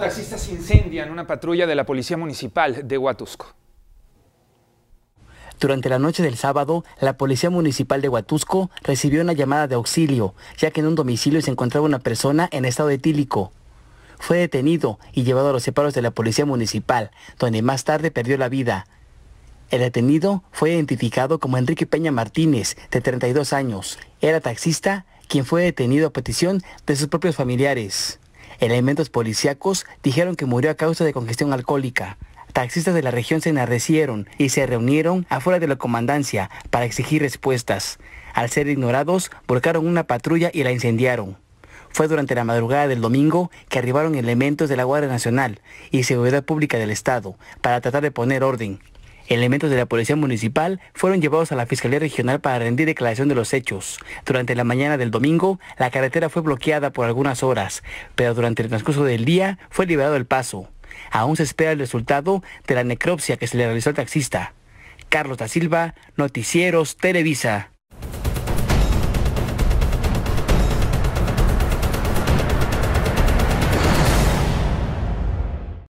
Taxistas incendian una patrulla de la Policía Municipal de Huatusco. Durante la noche del sábado, la Policía Municipal de Huatusco recibió una llamada de auxilio, ya que en un domicilio se encontraba una persona en estado etílico. Fue detenido y llevado a los separos de la Policía Municipal, donde más tarde perdió la vida. El detenido fue identificado como Enrique Peña Martínez, de 32 años. Era taxista, quien fue detenido a petición de sus propios familiares. Elementos policíacos dijeron que murió a causa de congestión alcohólica. Taxistas de la región se enardecieron y se reunieron afuera de la comandancia para exigir respuestas. Al ser ignorados, volcaron una patrulla y la incendiaron. Fue durante la madrugada del domingo que arribaron elementos de la Guardia Nacional y Seguridad Pública del Estado para tratar de poner orden Elementos de la Policía Municipal fueron llevados a la Fiscalía Regional para rendir declaración de los hechos. Durante la mañana del domingo, la carretera fue bloqueada por algunas horas, pero durante el transcurso del día fue liberado el paso. Aún se espera el resultado de la necropsia que se le realizó al taxista. Carlos da Silva, Noticieros Televisa.